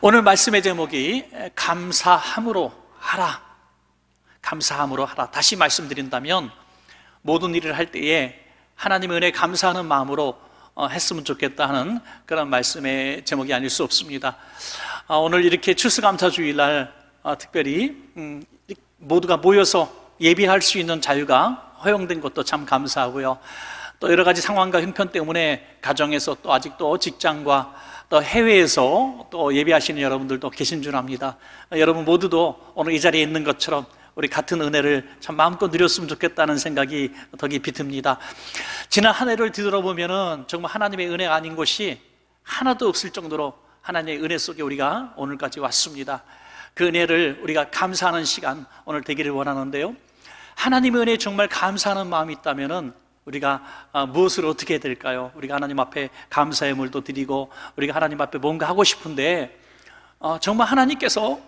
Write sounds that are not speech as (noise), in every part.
오늘 말씀의 제목이 감사함으로 하라. 감사함으로 하라. 다시 말씀드린다면 모든 일을 할 때에 하나님의 은혜 감사하는 마음으로 어, 했으면 좋겠다 하는 그런 말씀의 제목이 아닐 수 없습니다. 아, 오늘 이렇게 추수감사 주일날 아, 특별히 음, 모두가 모여서 예비할 수 있는 자유가 허용된 것도 참 감사하고요. 또 여러 가지 상황과 형편 때문에 가정에서 또 아직도 직장과 또 해외에서 또 예배하시는 여러분들도 계신 줄 압니다. 여러분 모두도 오늘 이 자리에 있는 것처럼 우리 같은 은혜를 참 마음껏 누렸으면 좋겠다는 생각이 더 깊이 듭니다. 지난 한 해를 뒤돌아보면은 정말 하나님의 은혜가 아닌 것이 하나도 없을 정도로 하나님의 은혜 속에 우리가 오늘까지 왔습니다. 그 은혜를 우리가 감사하는 시간 오늘 되기를 원하는데요. 하나님의 은혜에 정말 감사하는 마음이 있다면은 우리가 어, 무엇을 어떻게 해야 될까요? 우리가 하나님 앞에 감사의 물도 드리고 우리가 하나님 앞에 뭔가 하고 싶은데 어, 정말 하나님께서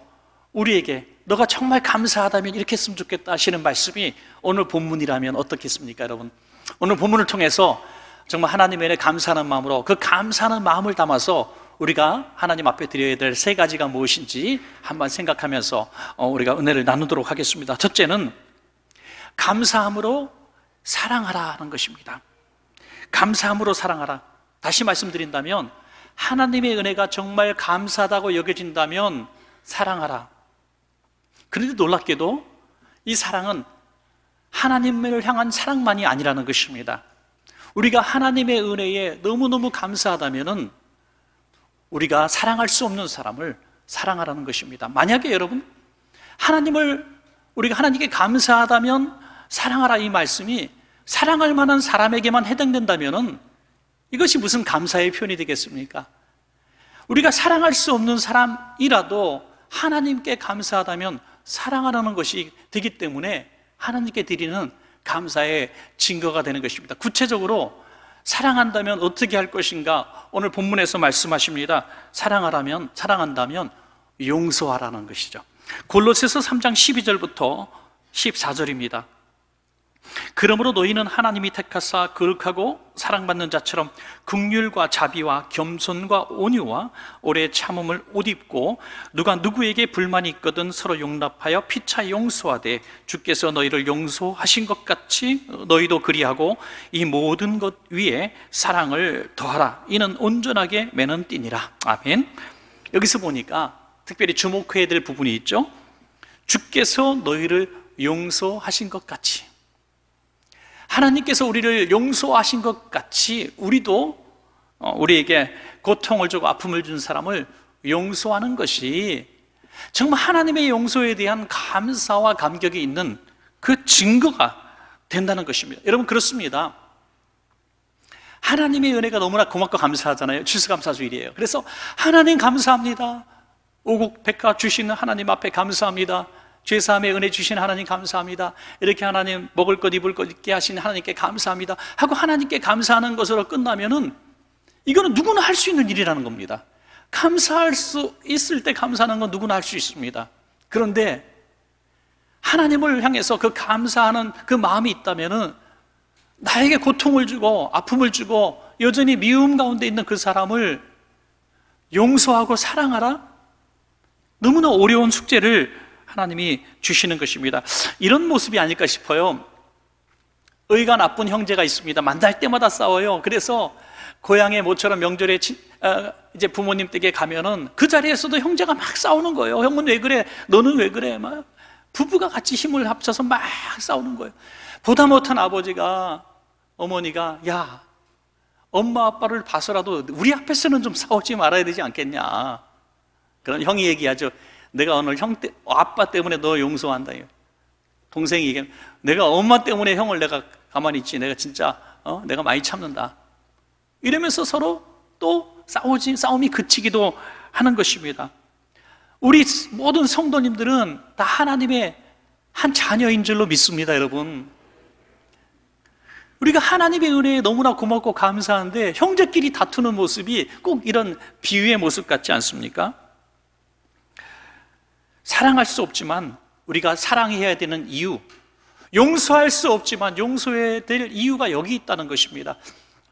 우리에게 너가 정말 감사하다면 이렇게 했으면 좋겠다 하시는 말씀이 오늘 본문이라면 어떻겠습니까, 여러분? 오늘 본문을 통해서 정말 하나님에게 감사하는 마음으로 그 감사하는 마음을 담아서 우리가 하나님 앞에 드려야 될 세 가지가 무엇인지 한번 생각하면서 어, 우리가 은혜를 나누도록 하겠습니다. 첫째는 감사함으로 사랑하라는 것입니다. 감사함으로 사랑하라. 다시 말씀드린다면 하나님의 은혜가 정말 감사하다고 여겨진다면 사랑하라. 그런데 놀랍게도 이 사랑은 하나님을 향한 사랑만이 아니라는 것입니다. 우리가 하나님의 은혜에 너무너무 감사하다면 우리가 사랑할 수 없는 사람을 사랑하라는 것입니다. 만약에 여러분 하나님을 우리가 하나님께 감사하다면 사랑하라 이 말씀이 사랑할 만한 사람에게만 해당된다면 이것이 무슨 감사의 표현이 되겠습니까? 우리가 사랑할 수 없는 사람이라도 하나님께 감사하다면 사랑하라는 것이 되기 때문에 하나님께 드리는 감사의 증거가 되는 것입니다. 구체적으로 사랑한다면 어떻게 할 것인가? 오늘 본문에서 말씀하십니다. 사랑하라면, 사랑한다면 용서하라는 것이죠. 골로새서 3장 12절부터 14절입니다. 그러므로 너희는 하나님이 택하사 거룩하고 사랑받는 자처럼 극률과 자비와 겸손과 온유와 오래 참음을 옷 입고 누가 누구에게 불만이 있거든 서로 용납하여 피차 용서하되 주께서 너희를 용서하신 것 같이 너희도 그리하고 이 모든 것 위에 사랑을 더하라 이는 온전하게 매는 띠니라 아멘 여기서 보니까 특별히 주목해야 될 부분이 있죠 주께서 너희를 용서하신 것 같이 하나님께서 우리를 용서하신 것 같이 우리도 어, 우리에게 고통을 주고 아픔을 준 사람을 용서하는 것이 정말 하나님의 용서에 대한 감사와 감격이 있는 그 증거가 된다는 것입니다. 여러분 그렇습니다. 하나님의 은혜가 너무나 고맙고 감사하잖아요. 칠수감사주일이에요. 그래서 하나님 감사합니다. 오곡백화 주시는 하나님 앞에 감사합니다. 죄사함의 은혜 주신 하나님 감사합니다. 이렇게 하나님 먹을 것 입을 것 있게 하신 하나님께 감사합니다. 하고 하나님께 감사하는 것으로 끝나면은 이거는 누구나 할 수 있는 일이라는 겁니다. 감사할 수 있을 때 감사하는 건 누구나 할 수 있습니다. 그런데 하나님을 향해서 그 감사하는 그 마음이 있다면은 나에게 고통을 주고 아픔을 주고 여전히 미움 가운데 있는 그 사람을 용서하고 사랑하라? 너무나 어려운 숙제를 하나님이 주시는 것입니다. 이런 모습이 아닐까 싶어요. 의가 나쁜 형제가 있습니다. 만날 때마다 싸워요. 그래서 고향의 모처럼 명절에 친, 어, 이제 부모님 댁에 가면은 그 자리에서도 형제가 막 싸우는 거예요. 형은 왜 그래? 너는 왜 그래? 막 부부가 같이 힘을 합쳐서 막 싸우는 거예요. 보다 못한 아버지가 어머니가 야 엄마 아빠를 봐서라도 우리 앞에서는 좀 싸우지 말아야 되지 않겠냐. 그런 형이 얘기하죠. 내가 오늘 형 때, 아빠 때문에 너용서한다 동생이 얘기 내가 엄마 때문에 형을 내가 가만히 있지. 내가 진짜 어? 내가 많이 참는다. 이러면서 서로 또 싸우지 싸움이 그치기도 하는 것입니다. 우리 모든 성도님들은 다 하나님의 한 자녀인 줄로 믿습니다, 여러분. 우리가 하나님의 은혜에 너무나 고맙고 감사한데 형제끼리 다투는 모습이 꼭 이런 비유의 모습 같지 않습니까? 사랑할 수 없지만 우리가 사랑해야 되는 이유, 용서할 수 없지만 용서해야 될 이유가 여기 있다는 것입니다.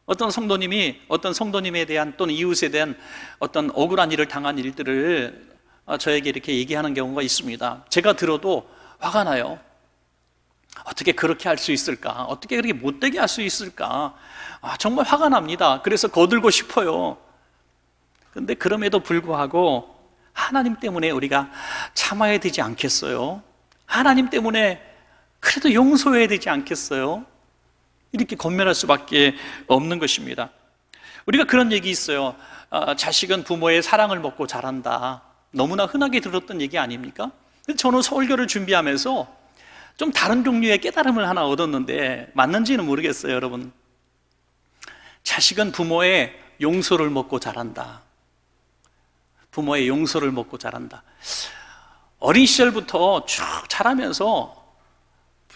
어떤 성도님이 어떤 성도님에 대한 또는 이웃에 대한 어떤 억울한 일을 당한 일들을 어, 저에게 이렇게 얘기하는 경우가 있습니다. 제가 들어도 화가 나요. 어떻게 그렇게 할 수 있을까? 어떻게 그렇게 못되게 할 수 있을까? 아, 정말 화가 납니다. 그래서 거들고 싶어요. 근데 그럼에도 불구하고 하나님 때문에 우리가 참아야 되지 않겠어요? 하나님 때문에 그래도 용서해야 되지 않겠어요? 이렇게 권면할 수밖에 없는 것입니다. 우리가 그런 얘기 있어요. 아, 자식은 부모의 사랑을 먹고 자란다. 너무나 흔하게 들었던 얘기 아닙니까? 저는 서울교를 준비하면서 좀 다른 종류의 깨달음을 하나 얻었는데 맞는지는 모르겠어요, 여러분. 자식은 부모의 용서를 먹고 자란다. 부모의 용서를 먹고 자란다. 어린 시절부터 쭉 자라면서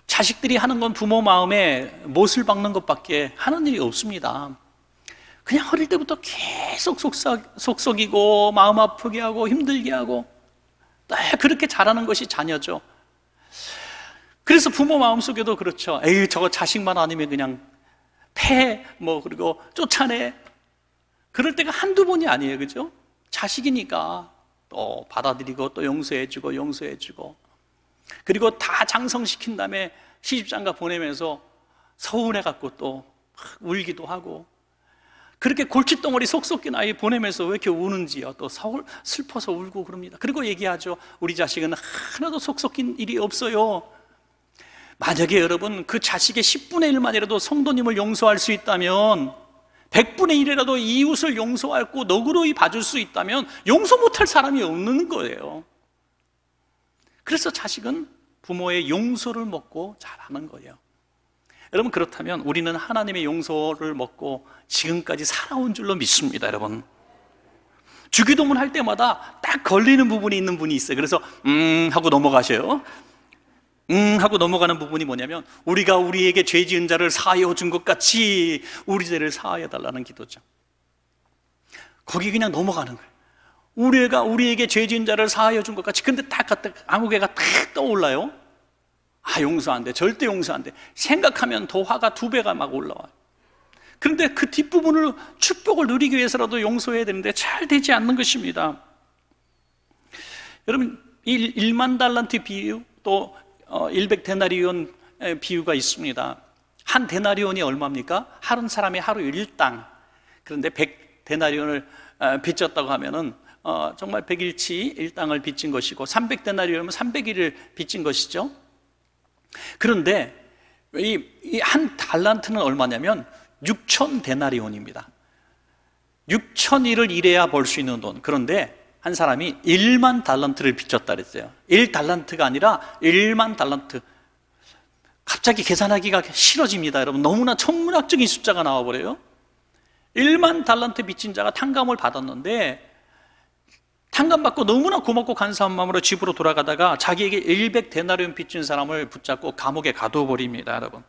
자식들이 하는 건 부모 마음에 못을 박는 것밖에 하는 일이 없습니다. 그냥 어릴 때부터 계속 속썩, 이고 마음 아프게 하고 힘들게 하고 그렇게 자라는 것이 자녀죠. 그래서 부모 마음속에도 그렇죠. 에이 저거 자식만 아니면 그냥 패 뭐 그리고 쫓아내 그럴 때가 한두 번이 아니에요. 그죠? 자식이니까 또 받아들이고 또 용서해주고 용서해주고 그리고 다 장성시킨 다음에 시집장가 보내면서 서운해갖고 또 울기도 하고 그렇게 골칫덩어리 속속긴 아이 보내면서 왜 이렇게 우는지요 또 서울 슬퍼서 울고 그럽니다 그리고 얘기하죠 우리 자식은 하나도 속속긴 일이 없어요 만약에 여러분 그 자식의 10분의 1만이라도 성도님을 용서할 수 있다면 백분의일이라도 이웃을 용서하고 너그러이 봐줄 수 있다면 용서 못할 사람이 없는 거예요. 그래서 자식은 부모의 용서를 먹고 자라는 거예요. 여러분 그렇다면 우리는 하나님의 용서를 먹고 지금까지 살아온 줄로 믿습니다, 여러분. 주기도문 할 때마다 딱 걸리는 부분이 있는 분이 있어요. 그래서 음 하고 넘어가셔요. 응 하고 넘어가는 부분이 뭐냐면 우리가 우리에게 죄 지은 자를 사하여 준 것 같이 우리 죄를 사하여 달라는 기도죠. 거기 그냥 넘어가는 거예요. 우리가 우리에게 죄 지은 자를 사하여 준 것 같이 근데 딱 갖다 아무 개가 딱 떠올라요. 아 용서 안 돼. 절대 용서 안 돼. 생각하면 더 화가 두 배가 막 올라와요. 그런데 그 뒷부분을 축복을 누리기 위해서라도 용서해야 되는데 잘 되지 않는 것입니다. 여러분 1, 만 달란트 비유 또 100데나리온 어, 비유가 있습니다. 한 데나리온이 얼마입니까? 하는 사람이 하루 일당. 그런데 100데나리온을 어, 빚졌다고 하면은 어, 정말 100일치 일당을 빚진 것이고 3 0 0데나리온이 300일을 빚진 것이죠. 그런데 이한 달란트는 얼마냐면 6천 데나리온입니다. 6천 일을 일해야 벌 수 있는 돈. 그런데 한 사람이 1만 달란트를 빚졌다 그랬어요. 1달란트가 아니라 1만 달란트. 갑자기 계산하기가 싫어집니다, 여러분. 너무나 천문학적인 숫자가 나와버려요. 1만 달란트 빚진 자가 탕감을 받았는데, 탕감받고 너무나 고맙고 간사한 마음으로 집으로 돌아가다가 자기에게 100데나리온 빚진 사람을 붙잡고 감옥에 가둬버립니다, 여러분.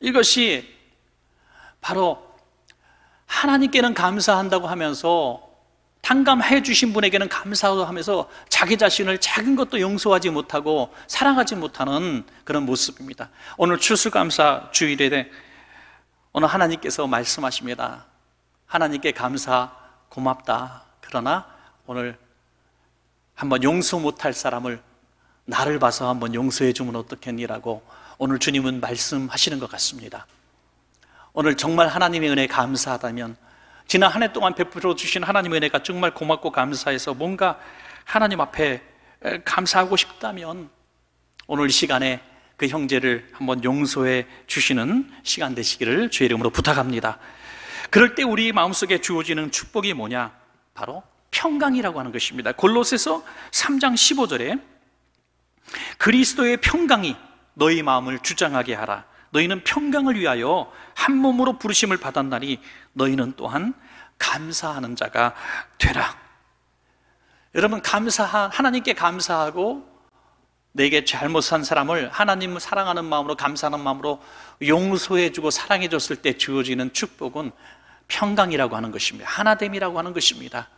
이것이 바로 하나님께는 감사한다고 하면서 탕감해 주신 분에게는 감사하면서 자기 자신을 작은 것도 용서하지 못하고 사랑하지 못하는 그런 모습입니다. 오늘 추수감사 주일에 오늘 하나님께서 말씀하십니다. 하나님께 감사 고맙다. 그러나 오늘 한번 용서 못할 사람을 나를 봐서 한번 용서해 주면 어떻겠니라고 오늘 주님은 말씀하시는 것 같습니다. 오늘 정말 하나님의 은혜 감사하다면 지난 한 해 동안 베풀어 주신 하나님의 은혜가 정말 고맙고 감사해서 뭔가 하나님 앞에 감사하고 싶다면 오늘 시간에 그 형제를 한번 용서해 주시는 시간 되시기를 주의 이름으로 부탁합니다. 그럴 때 우리 마음속에 주어지는 축복이 뭐냐? 바로 평강이라고 하는 것입니다. 골로새서 3장 15절에 그리스도의 평강이 너희 마음을 주장하게 하라. 너희는 평강을 위하여 한 몸으로 부르심을 받았나니 너희는 또한 감사하는 자가 되라. 여러분 감사한 하나님께 감사하고 내게 잘못한 사람을 하나님을 사랑하는 마음으로 감사하는 마음으로 용서해주고 사랑해줬을 때 주어지는 축복은 평강이라고 하는 것입니다. 하나됨이라고 하는 것입니다.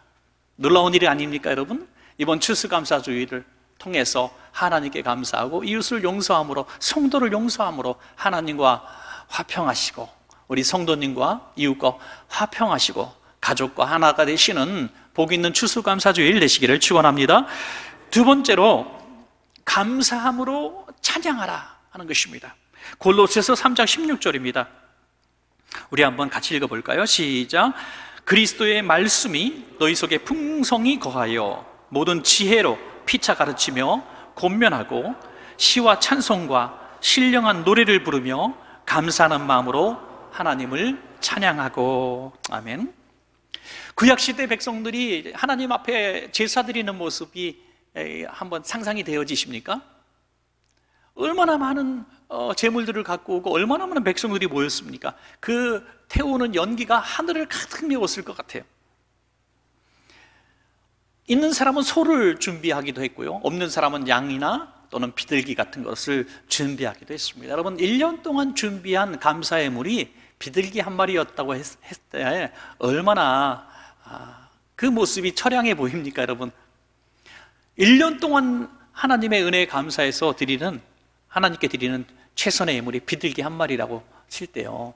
놀라운 일이 아닙니까, 여러분? 이번 추수감사주의를 통해서 하나님께 감사하고 이웃을 용서함으로 성도를 용서함으로 하나님과 화평하시고 우리 성도님과 이웃과 화평하시고 가족과 하나가 되시는 복 있는 추수감사주일 되시기를 축원합니다. 두 번째로 감사함으로 찬양하라 하는 것입니다. 골로새서 3장 16절입니다. 우리 한번 같이 읽어 볼까요? 시작. 그리스도의 말씀이 너희 속에 풍성히 거하여 모든 지혜로 피차 가르치며 곤면하고 시와 찬송과 신령한 노래를 부르며 감사하는 마음으로 하나님을 찬양하고 아멘. 구약 시대 백성들이 하나님 앞에 제사 드리는 모습이 한번 상상이 되어지십니까? 얼마나 많은 어, 재물들을 갖고 오고 얼마나 많은 백성들이 모였습니까? 그 태우는 연기가 하늘을 가득 메웠을 것 같아요. 있는 사람은 소를 준비하기도 했고요. 없는 사람은 양이나 또는 비둘기 같은 것을 준비하기도 했습니다. 여러분, 1년 동안 준비한 감사 예물이 비둘기 한 마리였다고 했, 때 얼마나 아, 그 모습이 처량해 보입니까, 여러분? 1년 동안 하나님의 은혜에 감사해서 드리는 하나님께 드리는 최선의 예물이 비둘기 한 마리라고 칠 때요.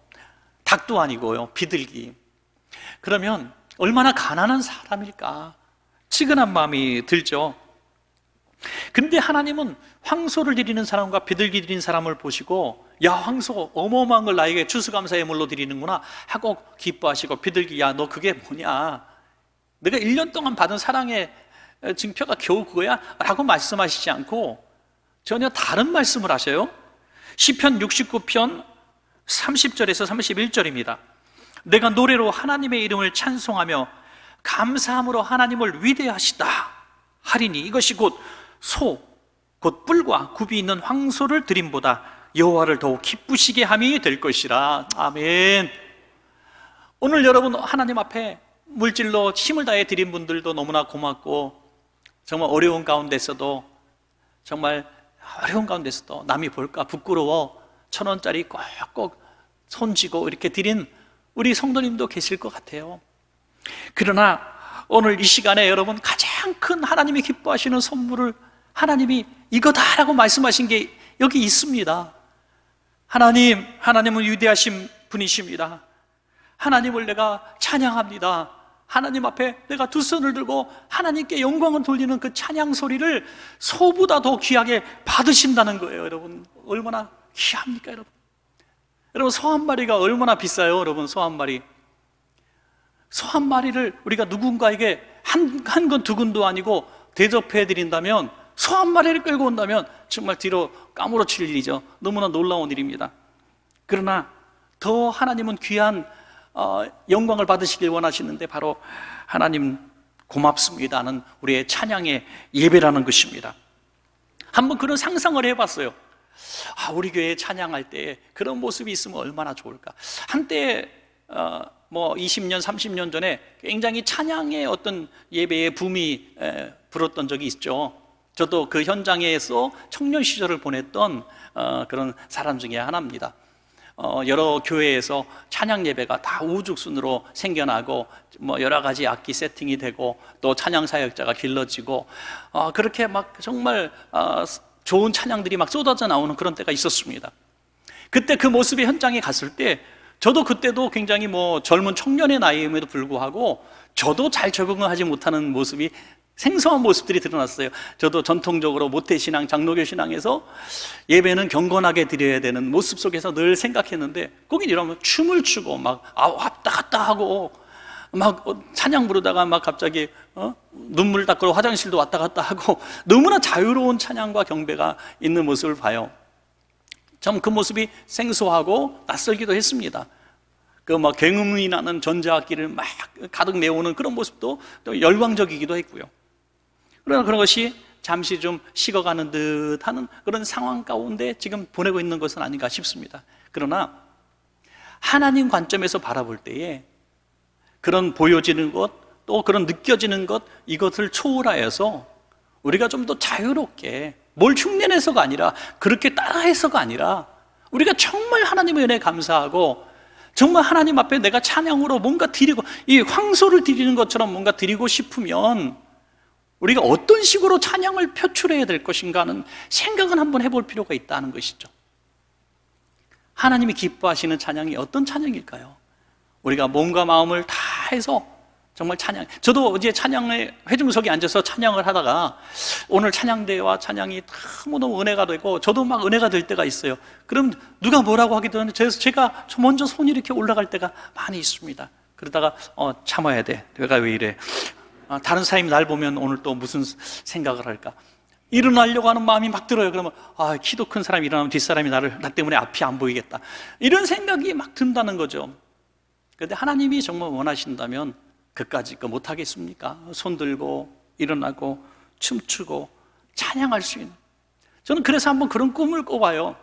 닭도 아니고요. 비둘기. 그러면 얼마나 가난한 사람일까? 치근한 마음이 들죠. 근데 하나님은 황소를 드리는 사람과 비둘기 드린 사람을 보시고 야 황소 어마어마한 걸 나에게 추수감사 예물로 드리는구나 하고 기뻐하시고 비둘기 야너 그게 뭐냐 내가 1년 동안 받은 사랑의 증표가 겨우 그거야? 라고 말씀하시지 않고 전혀 다른 말씀을 하세요 시편 69편 30절에서 31절입니다 내가 노래로 하나님의 이름을 찬송하며 감사함으로 하나님을 위대하시다 하리니 이것이 곧 소, 곧 뿔과 굽이 있는 황소를 드림보다 여호와를 더욱 기쁘시게 함이 될 것이라. 아멘. 오늘 여러분 하나님 앞에 물질로 힘을 다해 드린 분들도 너무나 고맙고 정말 어려운 가운데서도 정말 어려운 가운데서도 남이 볼까 부끄러워 천 원짜리 꼭꼭 손지고 이렇게 드린 우리 성도님도 계실 것 같아요. 그러나 오늘 이 시간에 여러분 가장 큰 하나님이 기뻐하시는 선물을 하나님이 이거다라고 말씀하신 게 여기 있습니다. 하나님, 하나님은 위대하신 분이십니다. 하나님을 내가 찬양합니다. 하나님 앞에 내가 두 손을 들고 하나님께 영광을 돌리는 그 찬양 소리를 소보다 더 귀하게 받으신다는 거예요, 여러분. 얼마나 귀합니까, 여러분? 여러분, 소 한 마리가 얼마나 비싸요, 여러분, 소 한 마리. 소 한 마리를 우리가 누군가에게 한, 한 건, 두 건도 아니고 대접해 드린다면 소한 마리를 끌고 온다면 정말 뒤로 까무러칠 일이죠. 너무나 놀라운 일입니다. 그러나 더 하나님은 귀한 어, 영광을 받으시길 원하시는데 바로 하나님 고맙습니다는 우리의 찬양의 예배라는 것입니다. 한번 그런 상상을 해봤어요. 아, 우리 교회 찬양할 때 그런 모습이 있으면 얼마나 좋을까. 한때 어, 뭐 20년, 30년 전에 굉장히 찬양의 어떤 예배의 붐이 에, 불었던 적이 있죠. 저도 그 현장에서 청년 시절을 보냈던 어, 그런 사람 중에 하나입니다. 어, 여러 교회에서 찬양 예배가 다 우죽순으로 생겨나고 뭐 여러 가지 악기 세팅이 되고 또 찬양 사역자가 길러지고 어, 그렇게 막 정말 좋은 찬양들이 막 쏟아져 나오는 그런 때가 있었습니다. 그때 그 모습이 현장에 갔을 때 저도 그때도 굉장히 뭐 젊은 청년의 나이임에도 불구하고 저도 잘적응 하지 못하는 모습이 생소한 모습들이 드러났어요. 저도 전통적으로 모태신앙, 장로교 신앙에서 예배는 경건하게 드려야 되는 모습 속에서 늘 생각했는데 거긴 이러면 춤을 추고 막 아, 왔다 갔다 하고 막 어, 찬양 부르다가 막 갑자기 어? 눈물 닦으러 화장실도 왔다 갔다 하고 (laughs) 너무나 자유로운 찬양과 경배가 있는 모습을 봐요. 참 그 모습이 생소하고 낯설기도 했습니다. 그 막 굉음이 나는 전자악기를 막 가득 메우는 그런 모습도 또 열광적이기도 했고요. 그러나 그런 것이 잠시 좀 식어가는 듯 하는 그런 상황 가운데 지금 보내고 있는 것은 아닌가 싶습니다. 그러나 하나님 관점에서 바라볼 때에 그런 보여지는 것, 또 그런 느껴지는 것, 이것을 초월하여서 우리가 좀 더 자유롭게 뭘 흉내내서가 아니라 그렇게 따라해서가 아니라 우리가 정말 하나님의 은혜 감사하고 정말 하나님 앞에 내가 찬양으로 뭔가 드리고 이 황소를 드리는 것처럼 뭔가 드리고 싶으면 우리가 어떤 식으로 찬양을 표출해야 될 것인가 하는 생각은 한번 해볼 필요가 있다는 것이죠. 하나님이 기뻐하시는 찬양이 어떤 찬양일까요? 우리가 몸과 마음을 다 해서 정말 찬양. 저도 어제 찬양의 회중석에 앉아서 찬양을 하다가 오늘 찬양대와 찬양이 너무너무 은혜가 되고 저도 막 은혜가 될 때가 있어요. 그럼 누가 뭐라고 하기도 하는데 제가 먼저 손이 이렇게 올라갈 때가 많이 있습니다. 그러다가 어, 참아야 돼. 내가 왜 이래? 아, 다른 사람이 날 보면 오늘 또 무슨 생각을 할까? 일어나려고 하는 마음이 막 들어요. 그러면, 아, 키도 큰 사람이 일어나면 뒷사람이 나를, 나 때문에 앞이 안 보이겠다. 이런 생각이 막 든다는 거죠. 그런데 하나님이 정말 원하신다면 그까지 그 못하겠습니까? 손 들고, 일어나고, 춤추고, 찬양할 수 있는. 저는 그래서 한번 그런 꿈을 꿔봐요.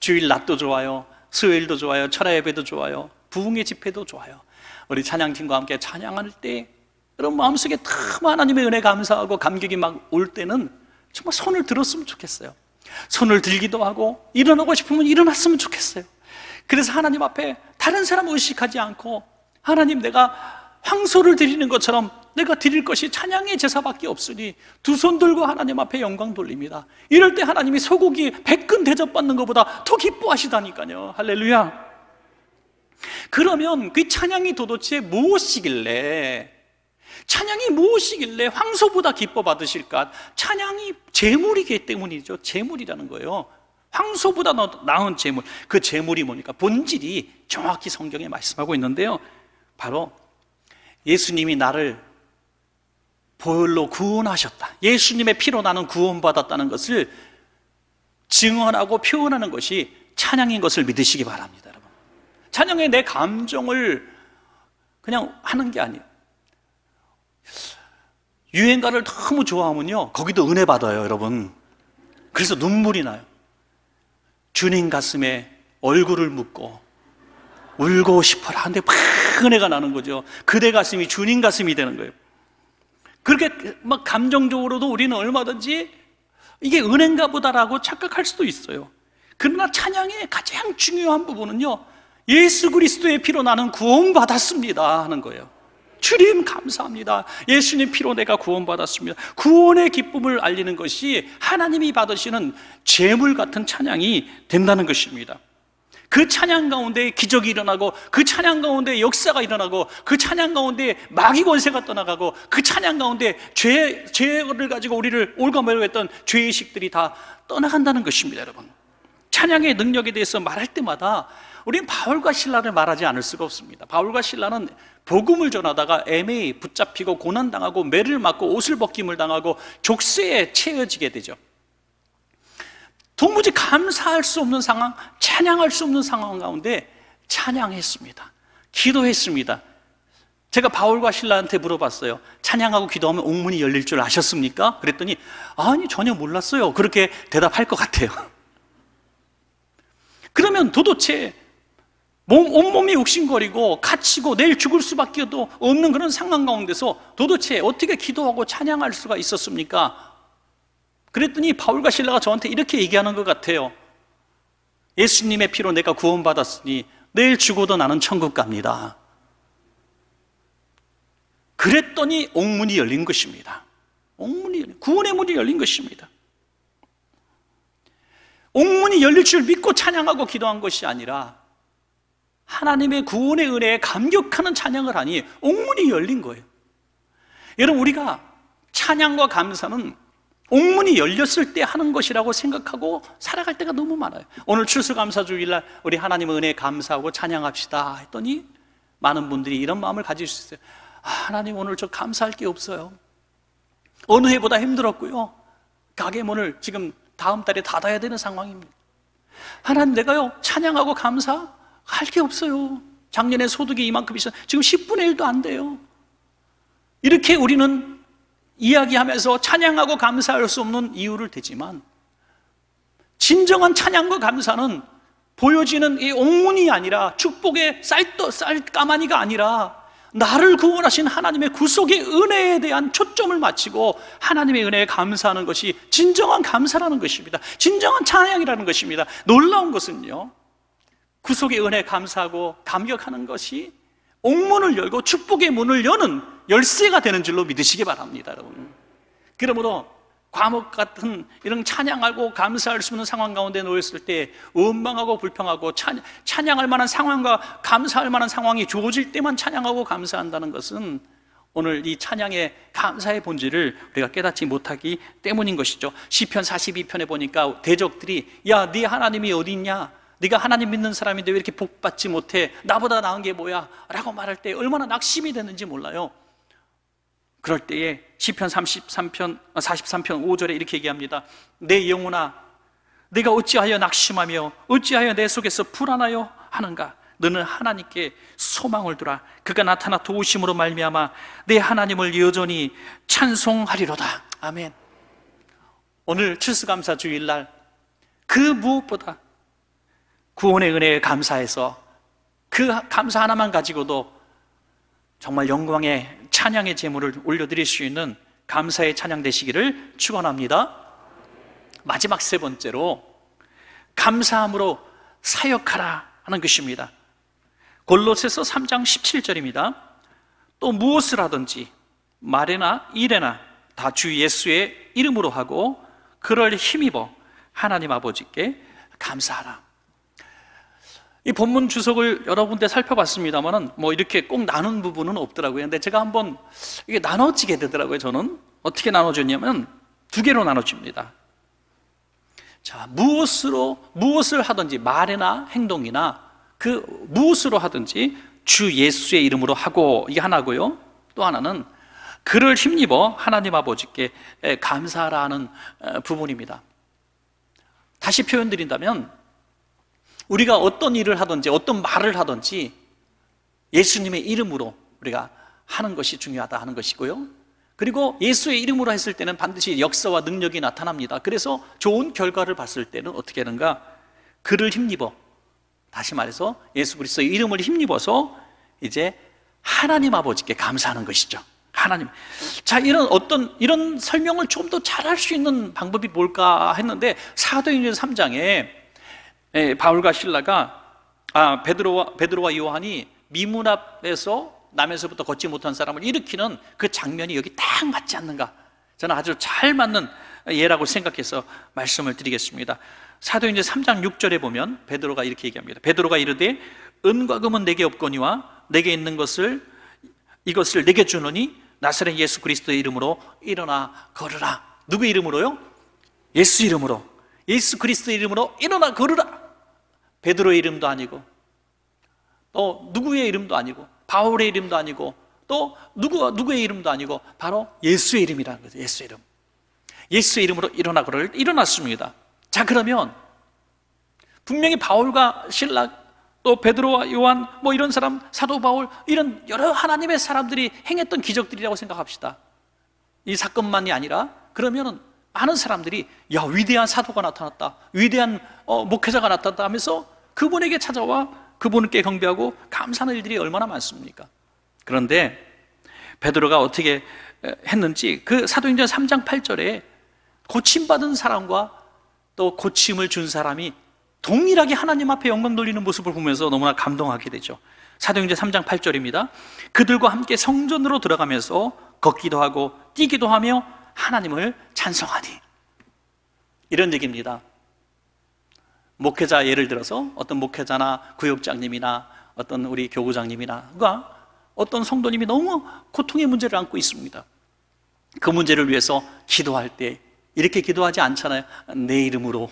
주일 낮도 좋아요. 수요일도 좋아요. 철야 예배도 좋아요. 부흥의 집회도 좋아요. 우리 찬양팀과 함께 찬양할 때 여러분 마음속에 참 하나님의 은혜 감사하고 감격이 막 올 때는 정말 손을 들었으면 좋겠어요. 손을 들기도 하고 일어나고 싶으면 일어났으면 좋겠어요. 그래서 하나님 앞에 다른 사람 의식하지 않고 하나님 내가 황소를 드리는 것처럼 내가 드릴 것이 찬양의 제사밖에 없으니 두 손 들고 하나님 앞에 영광 돌립니다. 이럴 때 하나님이 소고기 백근 대접받는 것보다 더 기뻐하시다니까요. 할렐루야. 그러면 그 찬양이 도대체 무엇이길래 찬양이 무엇이길래 황소보다 기뻐 받으실까? 찬양이 재물이기 때문이죠. 재물이라는 거예요. 황소보다 나은 재물. 그 재물이 뭡니까? 본질이 정확히 성경에 말씀하고 있는데요. 바로 예수님이 나를 보혈로 구원하셨다. 예수님의 피로 나는 구원받았다는 것을 증언하고 표현하는 것이 찬양인 것을 믿으시기 바랍니다, 여러분. 찬양에 내 감정을 그냥 하는 게 아니에요. 유행가를 너무 좋아하면요. 거기도 은혜 받아요, 여러분. 그래서 눈물이 나요. 주님 가슴에 얼굴을 묻고 울고 싶어라 하데막 은혜가 나는 거죠. 그대 가슴이 주님 가슴이 되는 거예요. 그렇게 막 감정적으로도 우리는 얼마든지 이게 은행가 보다라고 착각할 수도 있어요. 그러나 찬양의 가장 중요한 부분은요. 예수 그리스도의 피로 나는 구원받았습니다 하는 거예요. 주님 감사합니다. 예수님 피로 내가 구원받았습니다. 구원의 기쁨을 알리는 것이 하나님이 받으시는 재물 같은 찬양이 된다는 것입니다. 그 찬양 가운데 기적이 일어나고 그 찬양 가운데 역사가 일어나고 그 찬양 가운데 마귀 권세가 떠나가고 그 찬양 가운데 죄, 죄를 가지고 우리를 올가매로 했던 죄의식들이 다 떠나간다는 것입니다 여러분 찬양의 능력에 대해서 말할 때마다 우린 바울과 신라를 말하지 않을 수가 없습니다 바울과 신라는 복음을 전하다가 애매히 붙잡히고 고난당하고 매를 맞고 옷을 벗김을 당하고 족쇄에 채워지게 되죠. 도무지 감사할 수 없는 상황, 찬양할 수 없는 상황 가운데 찬양했습니다. 기도했습니다. 제가 바울과 신라한테 물어봤어요. 찬양하고 기도하면 옥문이 열릴 줄 아셨습니까? 그랬더니 아니 전혀 몰랐어요. 그렇게 대답할 것 같아요. (laughs) 그러면 도대체 몸, 온몸이 욱신거리고 갇히고 내일 죽을 수밖에 없는 그런 상황 가운데서 도대체 어떻게 기도하고 찬양할 수가 있었습니까? 그랬더니 바울과 신라가 저한테 이렇게 얘기하는 것 같아요. 예수님의 피로 내가 구원받았으니 내일 죽어도 나는 천국 갑니다. 그랬더니 옥문이 열린 것입니다. 옥문이 열린, 구원의 문이 열린 것입니다. 옥문이 열릴 줄 믿고 찬양하고 기도한 것이 아니라 하나님의 구원의 은혜에 감격하는 찬양을 하니 옥문이 열린 거예요. 여러분 우리가 찬양과 감사는 옥문이 열렸을 때 하는 것이라고 생각하고 살아갈 때가 너무 많아요. 오늘 출수감사 주일날 우리 하나님 은혜 감사하고 찬양합시다 했더니 많은 분들이 이런 마음을 가질 수 있어요. 아, 하나님 오늘 저 감사할 게 없어요. 어느 해보다 힘들었고요. 가게 문을 지금 다음 달에 닫아야 되는 상황입니다. 하나님 내가요 찬양하고 감사 할게 없어요. 작년에 소득이 이만큼 있어. 지금 10분의 1도 안 돼요. 이렇게 우리는 이야기하면서 찬양하고 감사할 수 없는 이유를 대지만 진정한 찬양과 감사는 보여지는 이 옥문이 아니라 축복의 쌀떠 쌀까마니가 아니라 나를 구원하신 하나님의 구속의 은혜에 대한 초점을 맞추고 하나님의 은혜에 감사하는 것이 진정한 감사라는 것입니다. 진정한 찬양이라는 것입니다. 놀라운 것은요. 구속의 그 은혜 감사하고 감격하는 것이 옥문을 열고 축복의 문을 여는 열쇠가 되는 줄로 믿으시기 바랍니다, 여러분. 그러므로 과목 같은 이런 찬양하고 감사할 수 없는 상황 가운데 놓였을 때 원망하고 불평하고 찬양할 만한 상황과 감사할 만한 상황이 주어질 때만 찬양하고 감사한다는 것은 오늘 이 찬양의 감사의 본질을 우리가 깨닫지 못하기 때문인 것이죠. 시편 42편에 보니까 대적들이 야, 네 하나님이 어디 있냐? 네가 하나님 믿는 사람인데 왜 이렇게 복 받지 못해? 나보다 나은 게 뭐야? 라고 말할 때 얼마나 낙심이 되는지 몰라요. 그럴 때에 시편 33편 43편 5절에 이렇게 얘기합니다. 내 영혼아 네가 어찌하여 낙심하며 어찌하여 내 속에서 불안하여 하는가? 너는 하나님께 소망을 두라. 그가 나타나 도우심으로 말미암아 내 하나님을 여전히 찬송하리로다. 아멘. 오늘 칠수감사 주일날 그 무엇보다 구원의 은혜에 감사해서 그 감사 하나만 가지고도 정말 영광의 찬양의 제물을 올려드릴 수 있는 감사의 찬양 되시기를 축원합니다. 마지막 세 번째로 감사함으로 사역하라 하는 것입니다. 골로새서 3장 17절입니다. 또 무엇을 하든지 말에나 일에나 다 주 예수의 이름으로 하고 그를 힘입어 하나님 아버지께 감사하라. 이 본문 주석을 여러 군데 살펴봤습니다만은 뭐 이렇게 꼭 나눈 부분은 없더라고요. 근데 제가 한번 이게 나눠지게 되더라고요. 저는 어떻게 나눠졌냐면 두 개로 나눠집니다. 자 무엇으로 무엇을 하든지 말이나 행동이나 그 무엇으로 하든지 주 예수의 이름으로 하고 이게 하나고요. 또 하나는 그를 힘입어 하나님 아버지께 감사라는 부분입니다. 다시 표현드린다면 우리가 어떤 일을 하든지 어떤 말을 하든지 예수님의 이름으로 우리가 하는 것이 중요하다 하는 것이고요. 그리고 예수의 이름으로 했을 때는 반드시 역사와 능력이 나타납니다. 그래서 좋은 결과를 봤을 때는 어떻게 하는가? 그를 힘입어. 다시 말해서 예수 그리스도의 이름을 힘입어서 이제 하나님 아버지께 감사하는 것이죠. 하나님. 자, 이런 어떤, 이런 설명을 좀 더 잘할 수 있는 방법이 뭘까 했는데, 사도행전 3장에 예, 바울과 신라가 아 베드로와 베드로와 요한이 미문 앞에서 남에서부터 걷지 못한 사람을 일으키는 그 장면이 여기 딱 맞지 않는가? 저는 아주 잘 맞는 예라고 생각해서 말씀을 드리겠습니다. 사도행전 3장 6절에 보면 베드로가 이렇게 얘기합니다. 베드로가 이르되 은과 금은 내게 없거니와 내게 있는 것을 이것을 내게 주노니 나사렛 예수 그리스도의 이름으로 일어나 걸으라. 누구 이름으로요? 예수 이름으로. 예수 그리스도의 이름으로 일어나 걸으라. 베드로의 이름도 아니고 또 누구의 이름도 아니고 바울의 이름도 아니고 또 누구 누구의 이름도 아니고 바로 예수의 이름이라는 거죠. 예수 의 이름. 예수의 이름으로 일어나고를 일어났습니다. 자 그러면 분명히 바울과 신라 또 베드로와 요한 뭐 이런 사람 사도 바울 이런 여러 하나님의 사람들이 행했던 기적들이라고 생각합시다. 이 사건만이 아니라 그러면은 많은 사람들이 야 위대한 사도가 나타났다, 위대한 어, 목회자가 나타났다 하면서 그분에게 찾아와 그분께 경배하고 감사하는 일들이 얼마나 많습니까? 그런데 베드로가 어떻게 했는지 그 사도행전 3장 8절에 고침받은 사람과 또 고침을 준 사람이 동일하게 하나님 앞에 영광 돌리는 모습을 보면서 너무나 감동하게 되죠. 사도행전 3장 8절입니다. 그들과 함께 성전으로 들어가면서 걷기도 하고 뛰기도 하며 하나님을 찬송하니. 이런 얘기입니다. 목회자 예를 들어서 어떤 목회자나 구역장님이나 어떤 우리 교구장님이나 어떤 성도님이 너무 고통의 문제를 안고 있습니다. 그 문제를 위해서 기도할 때 이렇게 기도하지 않잖아요. 내 이름으로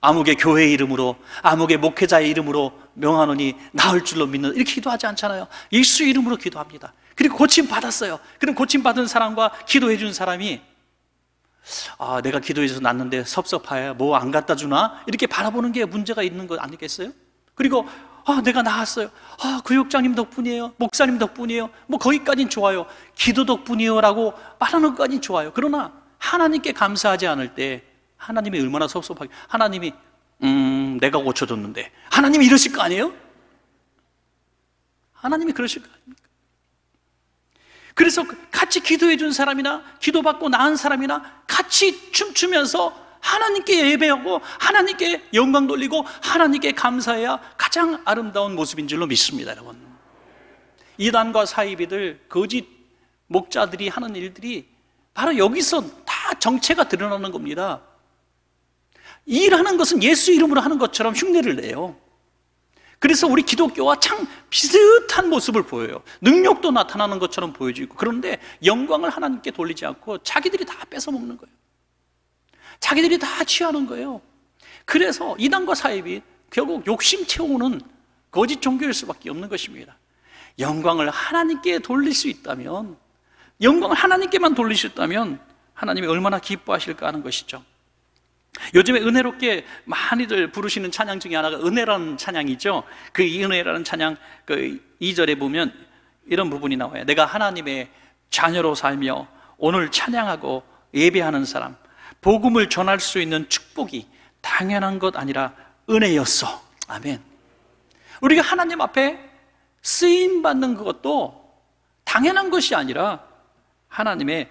암흑의 교회 이름으로 암흑의 목회자의 이름으로 명하노니 나을 줄로 믿는 이렇게 기도하지 않잖아요. 예수 이름으로 기도합니다. 그리고 고침 받았어요. 그럼 고침 받은 사람과 기도해 준 사람이 아, 내가 기도해서 났는데 섭섭하여 뭐 안 갖다 주나? 이렇게 바라보는 게 문제가 있는 거 아니겠어요? 그리고 아, 내가 나았어요. 아, 교육장님 그 덕분이에요. 목사님 덕분이에요. 뭐 거기까진 좋아요. 기도 덕분이에요라고 말하는 것까진 좋아요. 그러나 하나님께 감사하지 않을 때 하나님이 얼마나 섭섭하게 하나님이 음, 내가 고쳐줬는데 하나님이 이러실 거 아니에요? 하나님이 그러실 거 아닙니까? 그래서 같이 기도해 준 사람이나 기도받고 나은 사람이나 같이 춤추면서 하나님께 예배하고 하나님께 영광 돌리고 하나님께 감사해야 가장 아름다운 모습인 줄로 믿습니다, 여러분. 이단과 사이비들, 거짓 목자들이 하는 일들이 바로 여기서 다 정체가 드러나는 겁니다. 일하는 것은 예수 이름으로 하는 것처럼 흉내를 내요. 그래서 우리 기독교와 참 비슷한 모습을 보여요. 능력도 나타나는 것처럼 보여지고 그런데 영광을 하나님께 돌리지 않고 자기들이 다 뺏어먹는 거예요. 자기들이 다 취하는 거예요. 그래서 이단과 사입이 결국 욕심 채우는 거짓 종교일 수밖에 없는 것입니다. 영광을 하나님께 돌릴 수 있다면 영광을 하나님께만 돌릴 수 있다면 하나님이 얼마나 기뻐하실까 하는 것이죠. 요즘에 은혜롭게 많이들 부르시는 찬양 중에 하나가 은혜라는 찬양이죠. 그 은혜라는 찬양 그 2절에 보면 이런 부분이 나와요. 내가 하나님의 자녀로 살며 오늘 찬양하고 예배하는 사람, 복음을 전할 수 있는 축복이 당연한 것 아니라 은혜였어. 아멘. 우리가 하나님 앞에 쓰임 받는 그것도 당연한 것이 아니라 하나님의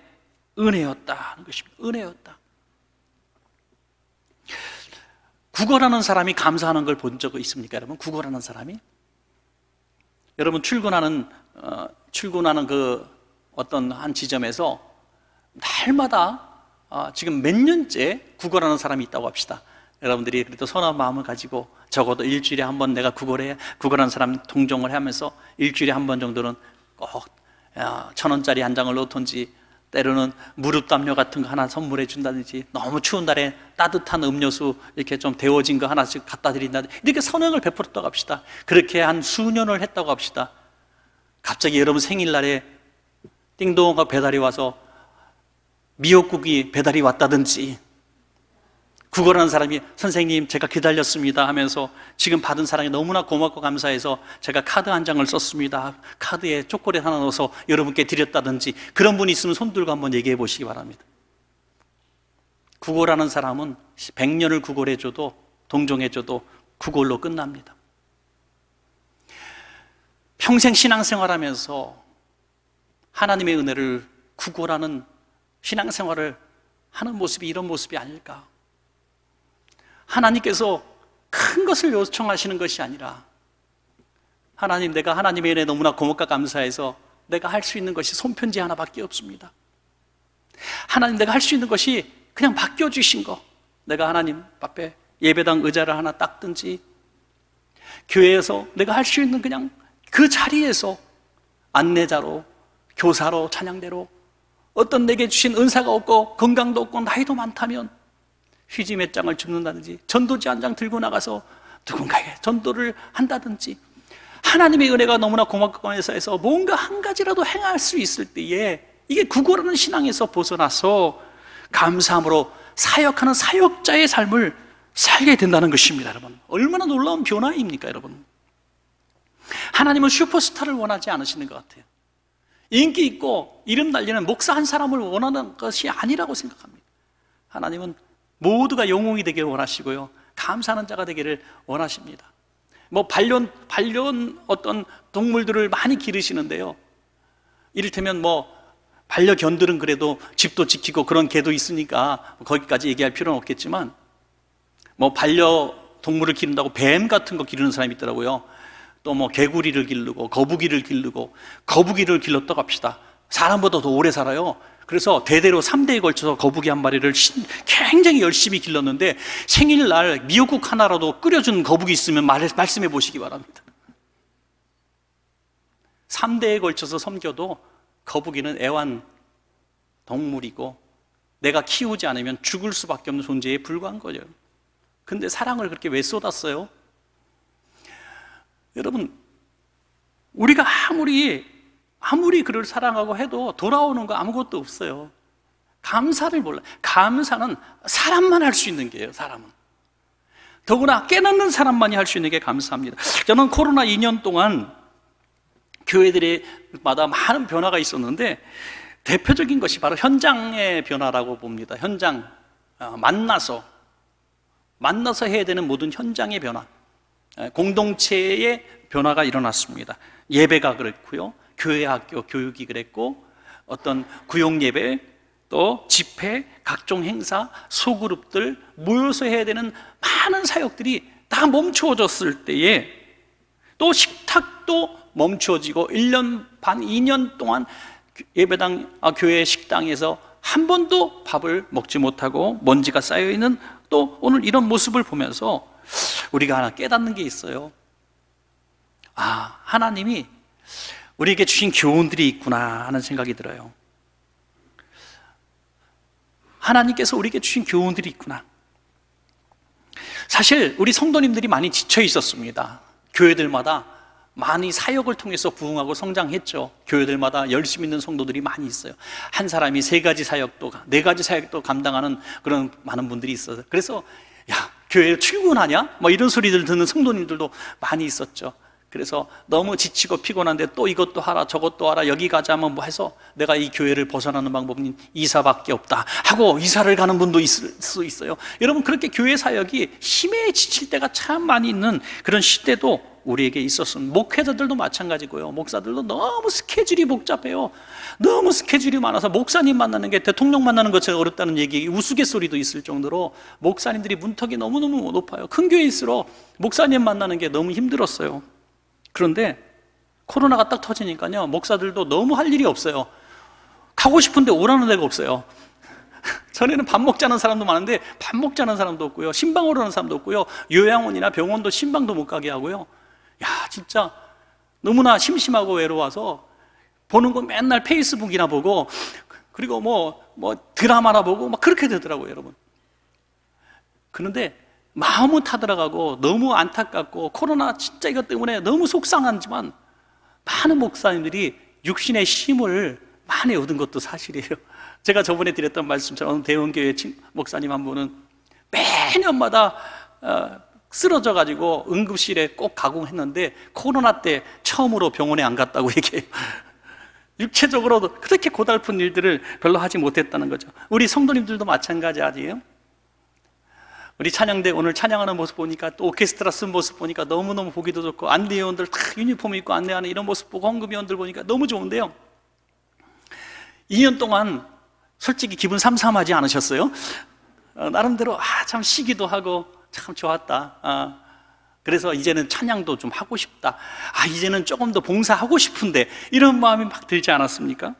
은혜였다는 것입니다. 은혜였다. 구걸하는 사람이 감사하는 걸 본적 있습니까, 여러분? 구걸하는 사람이? 여러분 출근하는 어, 출근하는 그 어떤 한 지점에서 날마다 어, 지금 몇 년째 구걸하는 사람이 있다고 합시다. 여러분들이 그래도 선한 마음을 가지고 적어도 일주일에 한 번 내가 구걸해 구걸하는 사람 동정을 하면서 일주일에 한 번 정도는 꼭천 어, 원짜리 한 장을 놓던지 때로는 무릎 담요 같은 거 하나 선물해 준다든지 너무 추운 날에 따뜻한 음료수 이렇게 좀 데워진 거 하나씩 갖다 드린다든지 이렇게 선행을 베풀었다고 합시다. 그렇게 한 수년을 했다고 합시다. 갑자기 여러분 생일날에 띵동가 배달이 와서 미역국이 배달이 왔다든지 구걸하는 사람이 선생님 제가 기다렸습니다 하면서 지금 받은 사랑이 너무나 고맙고 감사해서 제가 카드 한 장을 썼습니다 카드에 초콜릿 하나 넣어서 여러분께 드렸다든지 그런 분이 있으면 손 들고 한번 얘기해 보시기 바랍니다 구걸하는 사람은 100년을 구걸해 줘도 동정해 줘도 구걸로 끝납니다 평생 신앙생활하면서 하나님의 은혜를 구걸하는 신앙생활을 하는 모습이 이런 모습이 아닐까 하나님께서 큰 것을 요청하시는 것이 아니라 하나님 내가 하나님의 은혜 너무나 고맙고 감사해서 내가 할 수 있는 것이 손편지 하나밖에 없습니다. 하나님 내가 할 수 있는 것이 그냥 맡겨주신 거. 내가 하나님 앞에 예배당 의자를 하나 닦든지 교회에서 내가 할 수 있는 그냥 그 자리에서 안내자로 교사로 찬양대로 어떤 내게 주신 은사가 없고 건강도 없고 나이도 많다면 휴지 몇 장을 줍는다든지 전도지 한 장 들고 나가서 누군가에게 전도를 한다든지 하나님의 은혜가 너무나 고맙고 해서 뭔가 한 가지라도 행할 수 있을 때에 이게 구걸라는 신앙에서 벗어나서 감사함으로 사역하는 사역자의 삶을 살게 된다는 것입니다, 여러분. 얼마나 놀라운 변화입니까, 여러분? 하나님은 슈퍼스타를 원하지 않으시는 것 같아요. 인기 있고 이름 날리는 목사 한 사람을 원하는 것이 아니라고 생각합니다. 하나님은 모두가 영웅이 되길 원하시고요. 감사하는 자가 되기를 원하십니다. 뭐반려 반려온 어떤 동물들을 많이 기르시는데요. 이를테면 뭐 반려견들은 그래도 집도 지키고 그런 개도 있으니까 뭐 거기까지 얘기할 필요는 없겠지만 뭐 반려 동물을 기른다고 뱀 같은 거 기르는 사람이 있더라고요. 또 뭐 개구리를 기르고 거북이를 기르고 거북이를 길렀다고 합시다. 사람보다 더 오래 살아요. 그래서 대대로 3대에 걸쳐서 거북이 한 마리를 굉장히 열심히 길렀는데 생일날 미역국 하나라도 끓여준 거북이 있으면 말씀해 보시기 바랍니다. 3대에 걸쳐서 섬겨도 거북이는 애완 동물이고 내가 키우지 않으면 죽을 수밖에 없는 존재에 불과한 거죠. 근데 사랑을 그렇게 왜 쏟았어요? 여러분, 우리가 아무리 아무리 그를 사랑하고 해도 돌아오는 거 아무것도 없어요. 감사를 몰라. 감사는 사람만 할 수 있는 게예요, 사람은. 더구나 깨닫는 사람만이 할 수 있는 게 감사합니다. 저는 코로나 2년 동안 교회들마다 이 많은 변화가 있었는데 대표적인 것이 바로 현장의 변화라고 봅니다. 현장. 어, 만나서, 만나서 해야 되는 모든 현장의 변화. 공동체의 변화가 일어났습니다. 예배가 그렇고요 교회 학교 교육이 그랬고 어떤 구역 예배 또 집회, 각종 행사, 소그룹들 모여서 해야 되는 많은 사역들이 다 멈추어졌을 때에 또 식탁도 멈추어지고 1년 반, 2년 동안 예배당, 아, 교회 식당에서 한 번도 밥을 먹지 못하고 먼지가 쌓여있는 또 오늘 이런 모습을 보면서 우리가 하나 깨닫는 게 있어요. 아, 하나님이 우리에게 주신 교훈들이 있구나 하는 생각이 들어요. 하나님께서 우리에게 주신 교훈들이 있구나. 사실 우리 성도님들이 많이 지쳐 있었습니다. 교회들마다 많이 사역을 통해서 부흥하고 성장했죠. 교회들마다 열심 있는 성도들이 많이 있어요. 한 사람이 세 가지 사역도, 네 가지 사역도 감당하는 그런 많은 분들이 있어서 그래서 야, 교회 출근하냐? 뭐 이런 소리들 듣는 성도님들도 많이 있었죠. 그래서 너무 지치고 피곤한데 또 이것도 하라 저것도 하라 여기 가자면 하뭐 해서 내가 이 교회를 벗어나는 방법은 이사밖에 없다 하고 이사를 가는 분도 있을 수 있어요 여러분 그렇게 교회 사역이 힘에 지칠 때가 참 많이 있는 그런 시대도 우리에게 있었음 목회자들도 마찬가지고요 목사들도 너무 스케줄이 복잡해요 너무 스케줄이 많아서 목사님 만나는 게 대통령 만나는 것처럼 어렵다는 얘기 우스갯소리도 있을 정도로 목사님들이 문턱이 너무너무 높아요 큰 교회일수록 목사님 만나는 게 너무 힘들었어요 그런데 코로나가 딱 터지니까요. 목사들도 너무 할 일이 없어요. 가고 싶은데 오라는 데가 없어요. (laughs) 전에는 밥 먹자는 사람도 많은데 밥 먹자는 사람도 없고요. 신방 오라는 사람도 없고요. 요양원이나 병원도 신방도 못 가게 하고요. 야, 진짜 너무나 심심하고 외로워서 보는 거 맨날 페이스북이나 보고 그리고 뭐, 뭐 드라마나 보고 막 그렇게 되더라고요, 여러분. 그런데 마음은 타들어가고 너무 안타깝고 코로나 진짜 이것 때문에 너무 속상하지만 많은 목사님들이 육신의 힘을 많이 얻은 것도 사실이에요. (laughs) 제가 저번에 드렸던 말씀처럼 어느 대원교회 목사님 한 분은 매년마다 어, 쓰러져 가지고 응급실에 꼭 가공했는데 코로나 때 처음으로 병원에 안 갔다고 (laughs) 얘기해요. 육체적으로도 그렇게 고달픈 일들을 별로 하지 못했다는 거죠. 우리 성도님들도 마찬가지 아니에요? 우리 찬양대 오늘 찬양하는 모습 보니까 또 오케스트라 쓴 모습 보니까 너무너무 보기도 좋고 안내위원들 다 유니폼 입고 안내하는 이런 모습 보고 헌금위원들 보니까 너무 좋은데요. 2년 동안 솔직히 기분 삼삼하지 않으셨어요? 어, 나름대로 아, 참쉬기도 하고 참 좋았다. 아, 그래서 이제는 찬양도 좀 하고 싶다. 아, 이제는 조금 더 봉사하고 싶은데 이런 마음이 막 들지 않았습니까?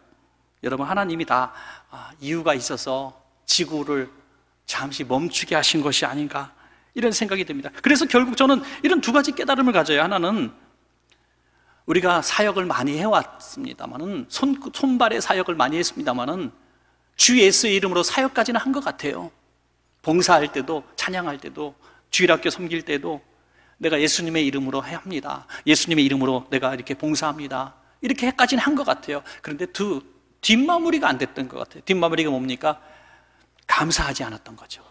여러분, 하나님이 다 아, 이유가 있어서 지구를 잠시 멈추게 하신 것이 아닌가 이런 생각이 듭니다. 그래서 결국 저는 이런 두 가지 깨달음을 가져요. 하나는 우리가 사역을 많이 해왔습니다만은 손, 손발의 사역을 많이 했습니다만은 주 예수의 이름으로 사역까지는 한 것 같아요. 봉사할 때도 찬양할 때도 주일학교 섬길 때도 내가 예수님의 이름으로 합니다. 예수님의 이름으로 내가 이렇게 봉사합니다. 이렇게까지는 한 것 같아요. 그런데 두 뒷마무리가 안 됐던 것 같아요. 뒷마무리가 뭡니까? 감사하지 않았던 거죠.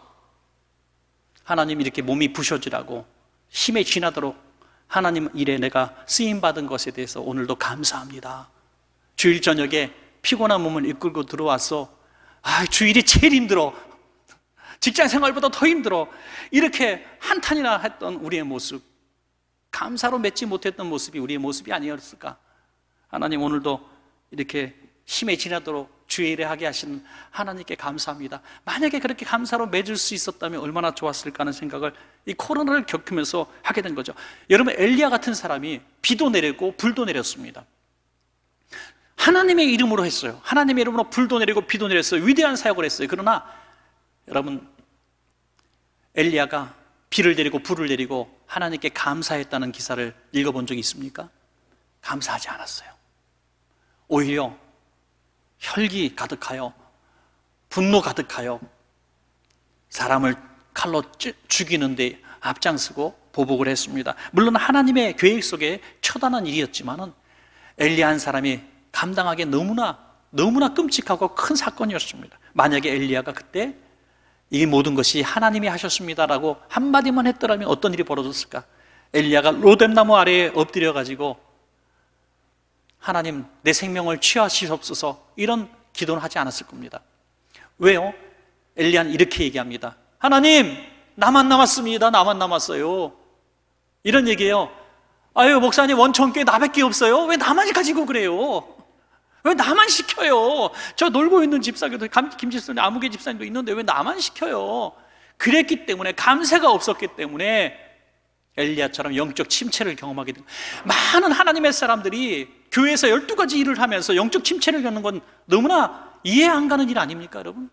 하나님 이렇게 몸이 부셔지라고 힘에 지나도록 하나님 일에 내가 쓰임받은 것에 대해서 오늘도 감사합니다. 주일 저녁에 피곤한 몸을 이끌고 들어왔어. 아, 주일이 제일 힘들어. 직장 생활보다 더 힘들어. 이렇게 한탄이나 했던 우리의 모습. 감사로 맺지 못했던 모습이 우리의 모습이 아니었을까? 하나님 오늘도 이렇게 힘에 지나도록 주의 일 하게 하시는 하나님께 감사합니다. 만약에 그렇게 감사로 맺을 수 있었다면 얼마나 좋았을까 하는 생각을 이 코로나를 겪으면서 하게 된 거죠. 여러분 엘리야 같은 사람이 비도 내리고 불도 내렸습니다. 하나님의 이름으로 했어요. 하나님의 이름으로 불도 내리고 비도 내렸어요. 위대한 사역을 했어요. 그러나 여러분 엘리야가 비를 내리고 불을 내리고 하나님께 감사했다는 기사를 읽어본 적이 있습니까? 감사하지 않았어요. 오히려 혈기 가득하여 분노 가득하여 사람을 칼로 죽이는데 앞장서고 보복을 했습니다. 물론 하나님의 계획 속에 처단한 일이었지만 엘리 한 사람이 감당하기에 너무나 너무나 끔찍하고 큰 사건이었습니다. 만약에 엘리야가 그때 이 모든 것이 하나님이 하셨습니다라고 한마디만 했더라면 어떤 일이 벌어졌을까? 엘리야가 로뎀나무 아래에 엎드려 가지고 하나님 내 생명을 취하시옵소서 이런 기도는 하지 않았을 겁니다. 왜요? 엘리야 이렇게 얘기합니다. 하나님 나만 남았습니다. 나만 남았어요. 이런 얘기예요. 아유 목사님 원천 꽤 나밖에 없어요. 왜 나만 가지고 그래요? 왜 나만 시켜요? 저 놀고 있는 집사기도 김집사님 아무개 집사님도 있는데 왜 나만 시켜요? 그랬기 때문에 감세가 없었기 때문에 엘리야처럼 영적 침체를 경험하게 된 많은 하나님의 사람들이 교회에서 열두 가지 일을 하면서 영적 침체를 겪는 건 너무나 이해 안 가는 일 아닙니까, 여러분?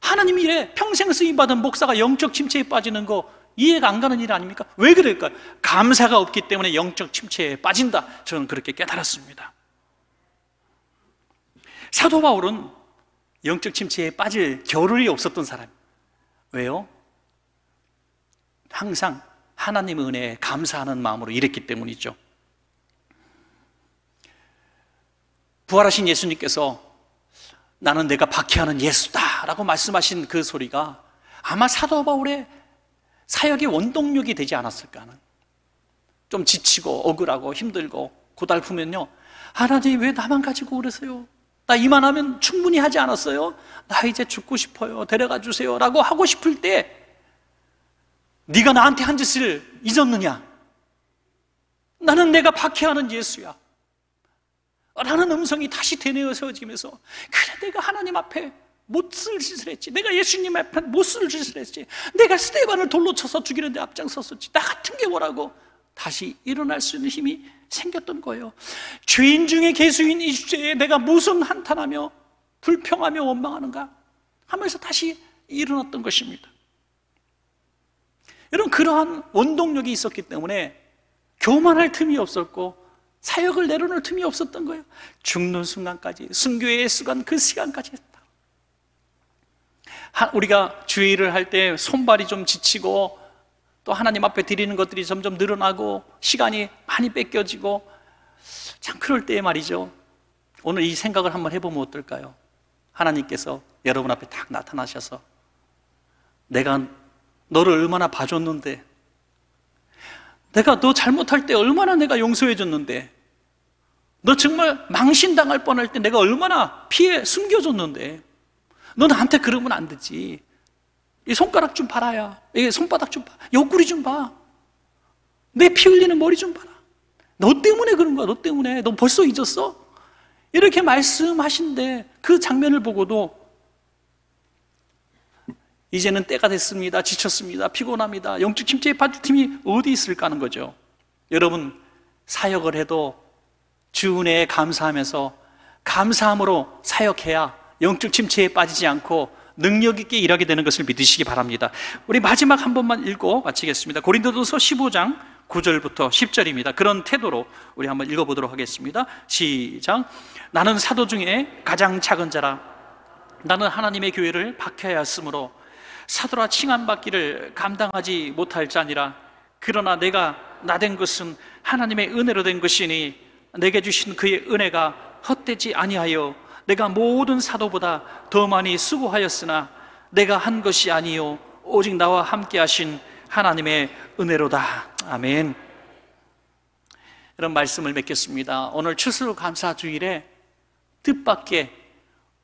하나님 일에 평생 쓰임받은 목사가 영적 침체에 빠지는 거 이해가 안 가는 일 아닙니까? 왜 그럴까요? 감사가 없기 때문에 영적 침체에 빠진다. 저는 그렇게 깨달았습니다. 사도 바울은 영적 침체에 빠질 겨를이 없었던 사람. 왜요? 항상 하나님의 은혜에 감사하는 마음으로 일했기 때문이죠. 부활하신 예수님께서 나는 내가 박해하는 예수다 라고 말씀하신 그 소리가 아마 사도 바울의 사역의 원동력이 되지 않았을까 하는 좀 지치고 억울하고 힘들고 고달프면요 하나님 왜 나만 가지고 그러세요? 나 이만하면 충분히 하지 않았어요? 나 이제 죽고 싶어요 데려가 주세요 라고 하고 싶을 때 네가 나한테 한 짓을 잊었느냐? 나는 내가 박해하는 예수야 라는 음성이 다시 되뇌어 서지면서 그래 내가 하나님 앞에 못 쓸 짓을 했지 내가 예수님 앞에 못 쓸 짓을 했지 내가 스테반을 돌로 쳐서 죽이는데 앞장섰었지 나 같은 게 뭐라고 다시 일어날 수 있는 힘이 생겼던 거예요 죄인 중에 개수인 이제에 내가 무슨 한탄하며 불평하며 원망하는가 하면서 다시 일어났던 것입니다 여러분 그러한 원동력이 있었기 때문에 교만할 틈이 없었고 사역을 내려놓을 틈이 없었던 거예요. 죽는 순간까지, 순교의 순간 그 시간까지 했다. 우리가 주의 를할 때 손발이 좀 지치고 또 하나님 앞에 드리는 것들이 점점 늘어나고 시간이 많이 뺏겨지고 참 그럴 때에 말이죠. 오늘 이 생각을 한번 해보면 어떨까요? 하나님께서 여러분 앞에 딱 나타나셔서 내가 너를 얼마나 봐줬는데 내가 너 잘못할 때 얼마나 내가 용서해 줬는데 너 정말 망신당할 뻔할 때 내가 얼마나 피해 숨겨줬는데 너 나한테 그러면 안 되지 이 손가락 좀 봐라야 이 손바닥 좀봐 옆구리 좀봐내 피 흘리는 머리 좀 봐라 너 때문에 그런 거야 너 때문에 너 벌써 잊었어? 이렇게 말씀하신데 그 장면을 보고도 이제는 때가 됐습니다. 지쳤습니다. 피곤합니다. 영적 침체의 반대팀이 어디 있을까 하는 거죠. 여러분, 사역을 해도 주은혜에 감사하면서 감사함으로 사역해야 영적 침체에 빠지지 않고 능력 있게 일하게 되는 것을 믿으시기 바랍니다. 우리 마지막 한 번만 읽고 마치겠습니다. 고린도전서 15장 9절부터 10절입니다. 그런 태도로 우리 한번 읽어 보도록 하겠습니다. 시작. 나는 사도 중에 가장 작은 자라 나는 하나님의 교회를 박해하였으므로 사도라 칭한받기를 감당하지 못할 자니라 그러나 내가 나된 것은 하나님의 은혜로 된 것이니 내게 주신 그의 은혜가 헛되지 아니하여 내가 모든 사도보다 더 많이 수고하였으나 내가 한 것이 아니요 오직 나와 함께 하신 하나님의 은혜로다 아멘 이런 말씀을 맺겠습니다 오늘 추수감사 주일에 뜻밖의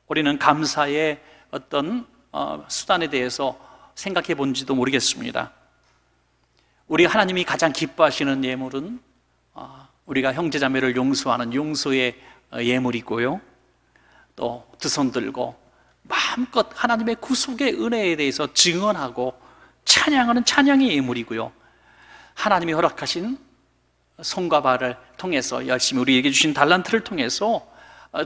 우리는 감사의 어떤 어, 수단에 대해서 생각해 본지도 모르겠습니다. 우리 하나님이 가장 기뻐하시는 예물은 어, 우리가 형제자매를 용서하는 용서의 어, 예물이고요. 또 두 손 들고 마음껏 하나님의 구속의 은혜에 대해서 증언하고 찬양하는 찬양의 예물이고요. 하나님이 허락하신 손과 발을 통해서 열심히 우리에게 주신 달란트를 통해서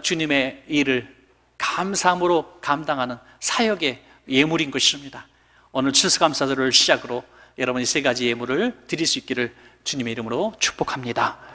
주님의 일을 감사함으로 감당하는 사역의 예물인 것입니다. 오늘 추수감사절을 시작으로 여러분이 세 가지 예물을 드릴 수 있기를 주님의 이름으로 축복합니다.